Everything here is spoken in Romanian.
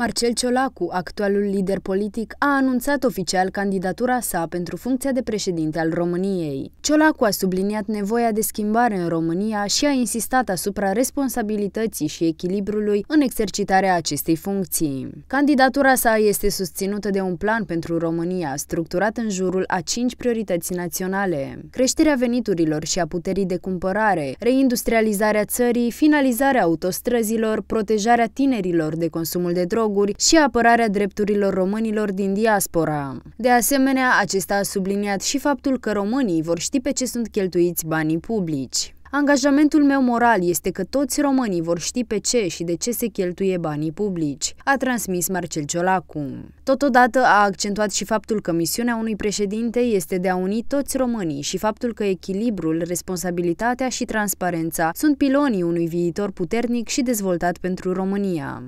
Marcel Ciolacu, actualul lider politic, a anunțat oficial candidatura sa pentru funcția de președinte al României. Ciolacu a subliniat nevoia de schimbare în România și a insistat asupra responsabilității și echilibrului în exercitarea acestei funcții. Candidatura sa este susținută de un plan pentru România, structurat în jurul a cinci priorități naționale. Creșterea veniturilor și a puterii de cumpărare, reindustrializarea țării, finalizarea autostrăzilor, protejarea tinerilor de consumul de droguri, dialoguri și apărarea drepturilor românilor din diaspora. De asemenea, acesta a subliniat și faptul că românii vor ști pe ce sunt cheltuiți banii publici. Angajamentul meu moral este că toți românii vor ști pe ce și de ce se cheltuie banii publici, a transmis Marcel Ciolacu. Totodată a accentuat și faptul că misiunea unui președinte este de a uni toți românii și faptul că echilibrul, responsabilitatea și transparența sunt pilonii unui viitor puternic și dezvoltat pentru România.